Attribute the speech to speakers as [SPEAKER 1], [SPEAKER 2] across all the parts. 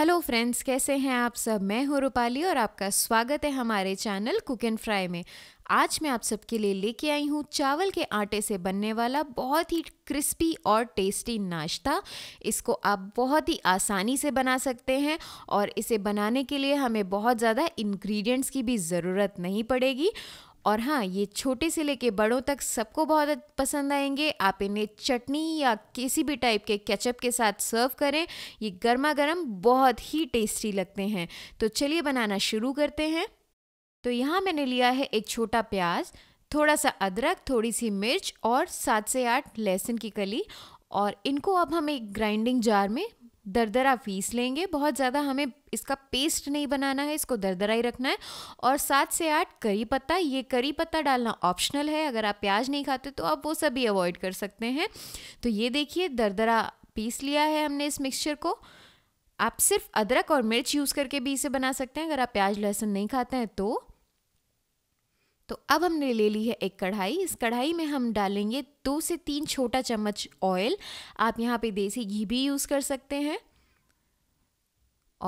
[SPEAKER 1] hello friends कैसे हैं आप सब मैं हूं रूपाली और आपका स्वागत है हमारे चैनल कुक एंड फ्राई में आज मैं आप सबके लिए लेके आई हूँ चावल के आटे से बनने वाला बहुत ही क्रिस्पी और टेस्टी नाश्ता इसको आप बहुत ही आसानी से बना सकते हैं और इसे बनाने के लिए हमें बहुत ज़्यादा इंग्रेडिएंट्स की भी ज़रूरत नहीं पड़ेगी और हाँ ये छोटे से लेके बड़ों तक सबको बहुत पसंद आएंगे आप इन्हें चटनी या किसी भी टाइप के केचप के साथ सर्व करें ये गर्मा गर्म बहुत ही टेस्टी लगते हैं तो चलिए बनाना शुरू करते हैं तो यहाँ मैंने लिया है एक छोटा प्याज थोड़ा सा अदरक थोड़ी सी मिर्च और सात से आठ लहसुन की कली और इनको अब हम एक ग्राइंडिंग जार में दरदरा पीस लेंगे बहुत ज़्यादा हमें इसका पेस्ट नहीं बनाना है इसको दरदरा ही रखना है और सात से आठ करी पत्ता ये करी पत्ता डालना ऑप्शनल है अगर आप प्याज नहीं खाते तो आप वो सभी अवॉइड कर सकते हैं तो ये देखिए दरदरा पीस लिया है हमने इस मिक्सचर को आप सिर्फ अदरक और मिर्च यूज़ करके भी इसे बना सकते हैं अगर आप प्याज लहसुन नहीं खाते हैं तो तो अब हमने ले ली है एक कढ़ाई इस कढ़ाई में हम डालेंगे दो से तीन छोटा चम्मच ऑयल आप यहाँ पे देसी घी भी यूज़ कर सकते हैं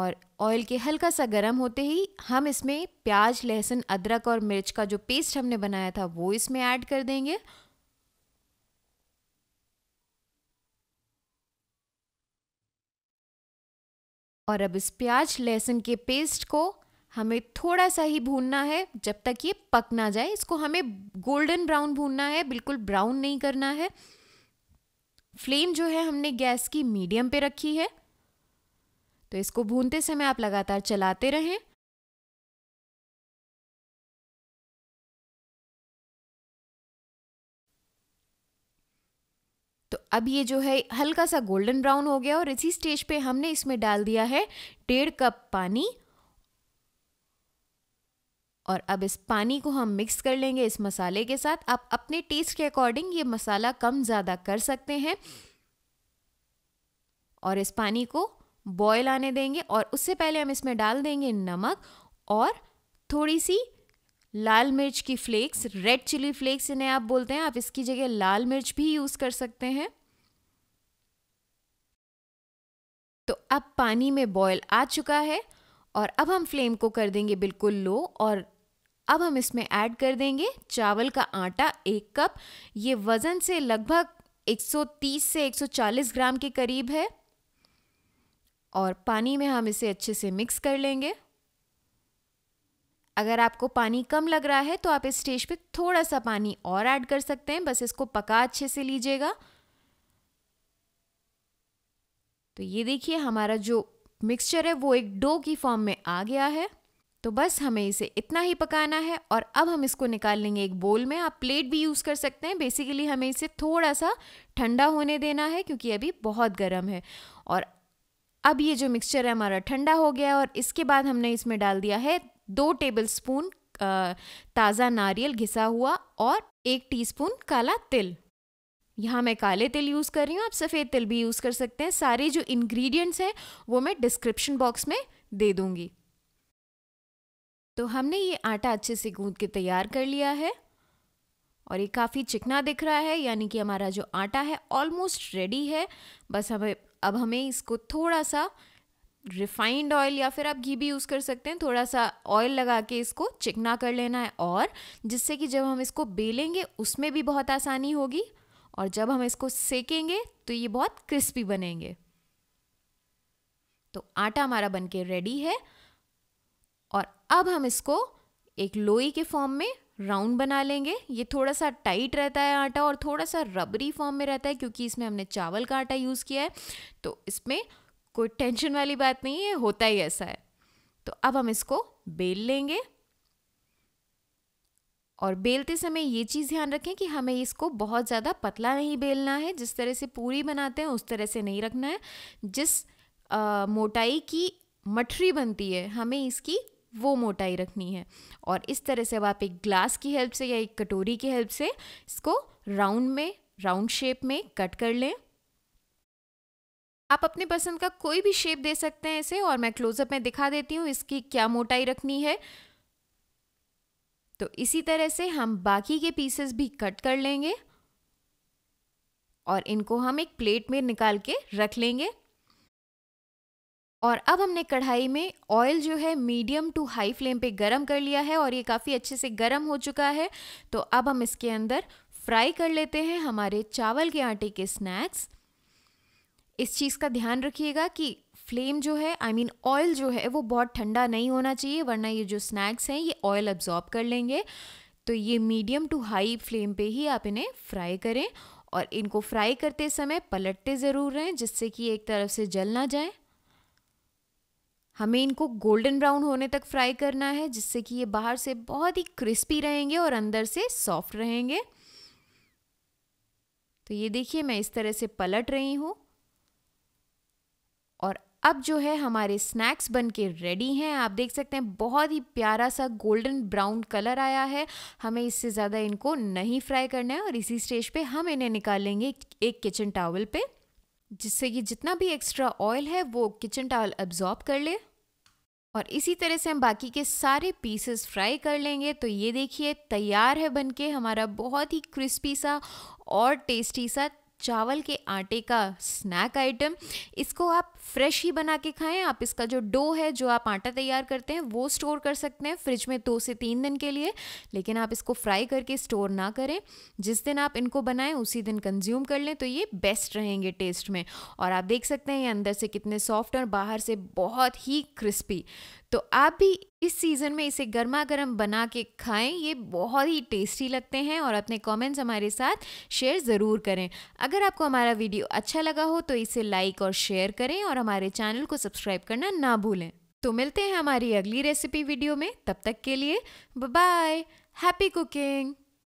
[SPEAKER 1] और ऑयल के हल्का सा गर्म होते ही हम इसमें प्याज लहसुन अदरक और मिर्च का जो पेस्ट हमने बनाया था वो इसमें ऐड कर देंगे और अब इस प्याज लहसुन के पेस्ट को हमें थोड़ा सा ही भूनना है जब तक ये पक ना जाए इसको हमें गोल्डन ब्राउन भूनना है बिल्कुल ब्राउन नहीं करना है फ्लेम जो है हमने गैस की मीडियम पे रखी है तो इसको भूनते समय आप लगातार चलाते रहें तो अब ये जो है हल्का सा गोल्डन ब्राउन हो गया और इसी स्टेज पे हमने इसमें डाल दिया है डेढ़ कप पानी और अब इस पानी को हम मिक्स कर लेंगे इस मसाले के साथ आप अपने टेस्ट के अकॉर्डिंग ये मसाला कम ज़्यादा कर सकते हैं और इस पानी को बॉयल आने देंगे और उससे पहले हम इसमें डाल देंगे नमक और थोड़ी सी लाल मिर्च की फ्लेक्स रेड चिली फ्लेक्स इन्हें आप बोलते हैं आप इसकी जगह लाल मिर्च भी यूज़ कर सकते हैं तो अब पानी में बॉयल आ चुका है और अब हम फ्लेम को कर देंगे बिल्कुल लो और अब हम इसमें ऐड कर देंगे चावल का आटा एक कप ये वज़न से लगभग 130 से 140 ग्राम के करीब है और पानी में हम इसे अच्छे से मिक्स कर लेंगे अगर आपको पानी कम लग रहा है तो आप इस स्टेज पे थोड़ा सा पानी और ऐड कर सकते हैं बस इसको पका अच्छे से लीजिएगा तो ये देखिए हमारा जो मिक्सचर है वो एक डो की फॉर्म में आ गया है तो बस हमें इसे इतना ही पकाना है और अब हम इसको निकाल लेंगे एक बोल में आप प्लेट भी यूज़ कर सकते हैं बेसिकली हमें इसे थोड़ा सा ठंडा होने देना है क्योंकि अभी बहुत गर्म है और अब ये जो मिक्सचर है हमारा ठंडा हो गया और इसके बाद हमने इसमें डाल दिया है दो टेबल स्पून ताज़ा नारियल घिसा हुआ और एक टी काला तिल यहाँ मैं काले तिल यूज़ कर रही हूँ आप सफ़ेद तिल भी यूज़ कर सकते हैं सारे जो इंग्रेडिएंट्स हैं वो मैं डिस्क्रिप्शन बॉक्स में दे दूँगी तो हमने ये आटा अच्छे से गूंद के तैयार कर लिया है और ये काफ़ी चिकना दिख रहा है यानी कि हमारा जो आटा है ऑलमोस्ट रेडी है बस हमें अब हमें इसको थोड़ा सा रिफाइंड ऑयल या फिर आप घी भी यूज़ कर सकते हैं थोड़ा सा ऑयल लगा के इसको चिकना कर लेना है और जिससे कि जब हम इसको बेलेंगे उसमें भी बहुत आसानी होगी और जब हम इसको सेकेंगे तो ये बहुत क्रिस्पी बनेंगे तो आटा हमारा बनके रेडी है अब हम इसको एक लोई के फॉर्म में राउंड बना लेंगे ये थोड़ा सा टाइट रहता है आटा और थोड़ा सा रबरी फॉर्म में रहता है क्योंकि इसमें हमने चावल का आटा यूज़ किया है तो इसमें कोई टेंशन वाली बात नहीं है होता ही ऐसा है तो अब हम इसको बेल लेंगे और बेलते समय ये चीज़ ध्यान रखें कि हमें इसको बहुत ज़्यादा पतला नहीं बेलना है जिस तरह से पूरी बनाते हैं उस तरह से नहीं रखना है जिस आ, मोटाई की मठरी बनती है हमें इसकी वो मोटाई रखनी है और इस तरह से अब आप एक ग्लास की हेल्प से या एक कटोरी की हेल्प से इसको राउंड में राउंड शेप में कट कर लें आप अपने पसंद का कोई भी शेप दे सकते हैं इसे और मैं क्लोजअप में दिखा देती हूँ इसकी क्या मोटाई रखनी है तो इसी तरह से हम बाकी के पीसेस भी कट कर लेंगे और इनको हम एक प्लेट में निकाल के रख लेंगे और अब हमने कढ़ाई में ऑयल जो है मीडियम टू हाई फ्लेम पे गरम कर लिया है और ये काफ़ी अच्छे से गरम हो चुका है तो अब हम इसके अंदर फ्राई कर लेते हैं हमारे चावल के आटे के स्नैक्स इस चीज़ का ध्यान रखिएगा कि फ्लेम जो है आई मीन ऑयल जो है वो बहुत ठंडा नहीं होना चाहिए वरना ये जो स्नैक्स हैं ये ऑयल अब्जॉर्ब कर लेंगे तो ये मीडियम टू हाई फ्लेम पे ही आप इन्हें फ्राई करें और इनको फ्राई करते समय पलटते ज़रूर रहें जिससे कि एक तरफ से जल ना जाए हमें इनको गोल्डन ब्राउन होने तक फ्राई करना है जिससे कि ये बाहर से बहुत ही क्रिस्पी रहेंगे और अंदर से सॉफ्ट रहेंगे तो ये देखिए मैं इस तरह से पलट रही हूँ और अब जो है हमारे स्नैक्स बन के रेडी हैं आप देख सकते हैं बहुत ही प्यारा सा गोल्डन ब्राउन कलर आया है हमें इससे ज़्यादा इनको नहीं फ्राई करना है और इसी स्टेज पे हम इन्हें निकालेंगे एक किचन टावल पे जिससे कि जितना भी एक्स्ट्रा ऑयल है वो किचन टावल एब्जॉर्ब कर ले और इसी तरह से हम बाकी के सारे पीसेस फ्राई कर लेंगे तो ये देखिए तैयार है बनके हमारा बहुत ही क्रिस्पी सा और टेस्टी सा चावल के आटे का स्नैक आइटम इसको आप फ्रेश ही बना के खाएं आप इसका जो डो है जो आप आटा तैयार करते हैं वो स्टोर कर सकते हैं फ्रिज में दो से तीन दिन के लिए लेकिन आप इसको फ्राई करके स्टोर ना करें जिस दिन आप इनको बनाएं उसी दिन कंज्यूम कर लें तो ये बेस्ट रहेंगे टेस्ट में और आप देख सकते हैं ये अंदर से कितने सॉफ्ट और बाहर से बहुत ही क्रिस्पी तो आप भी इस सीज़न में इसे गर्मा गर्म बना के खाएं ये बहुत ही टेस्टी लगते हैं और अपने कमेंट्स हमारे साथ शेयर ज़रूर करें अगर आपको हमारा वीडियो अच्छा लगा हो तो इसे लाइक और शेयर करें और हमारे चैनल को सब्सक्राइब करना ना भूलें तो मिलते हैं हमारी अगली रेसिपी वीडियो में तब तक के लिए बाय हैप्पी कुकिंग